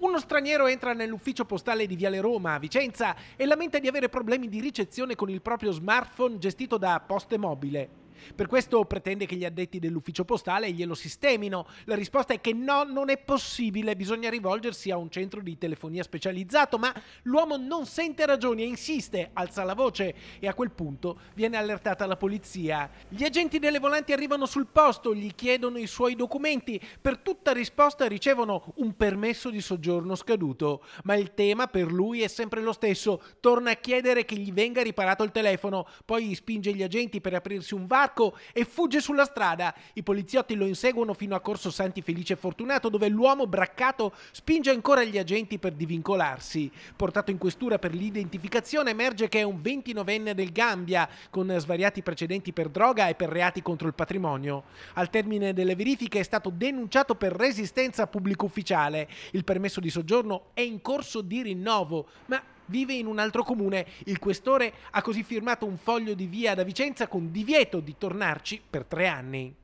Uno straniero entra nell'ufficio postale di Viale Roma a Vicenza e lamenta di avere problemi di ricezione con il proprio smartphone gestito da Poste Mobile. Per questo pretende che gli addetti dell'ufficio postale glielo sistemino. La risposta è che no, non è possibile, bisogna rivolgersi a un centro di telefonia specializzato, ma l'uomo non sente ragioni e insiste, alza la voce e a quel punto viene allertata la polizia. Gli agenti delle volanti arrivano sul posto, gli chiedono i suoi documenti, per tutta risposta ricevono un permesso di soggiorno scaduto, ma il tema per lui è sempre lo stesso, torna a chiedere che gli venga riparato il telefono, poi spinge gli agenti per aprirsi un VAR sacco e fugge sulla strada. I poliziotti lo inseguono fino a Corso Santi Felice e Fortunato dove l'uomo braccato spinge ancora gli agenti per divincolarsi. Portato in questura per l'identificazione emerge che è un 29enne del Gambia con svariati precedenti per droga e per reati contro il patrimonio. Al termine delle verifiche è stato denunciato per resistenza a pubblico ufficiale. Il permesso di soggiorno è in corso di rinnovo, ma vive in un altro comune. Il questore ha così firmato un foglio di via da Vicenza con divieto di tornarci per tre anni.